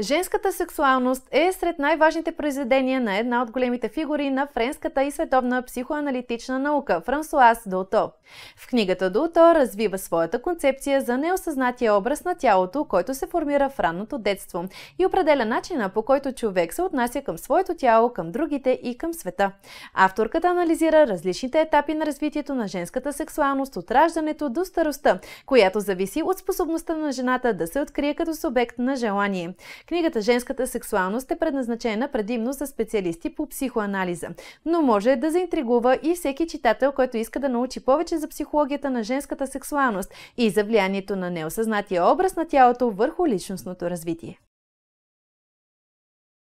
Женската сексуалност е сред най-важните произведения на една от големите фигури на френската и световна психоаналитична наука – Франсуаз Дулто. В книгата Долто развива своята концепция за неосъзнатия образ на тялото, който се формира в ранното детство и определя начина по който човек се отнася към своето тяло, към другите и към света. Авторката анализира различните етапи на развитието на женската сексуалност от раждането до старостта, която зависи от способността на жената да се открие като субект на желание. Книгата Женската сексуалност е предназначена предимно за специалисти по психоанализа, но може да заинтригува и всеки читател, който иска да научи повече за психологията на женската сексуалност и за влиянието на неосъзнатия образ на тялото върху личностното развитие.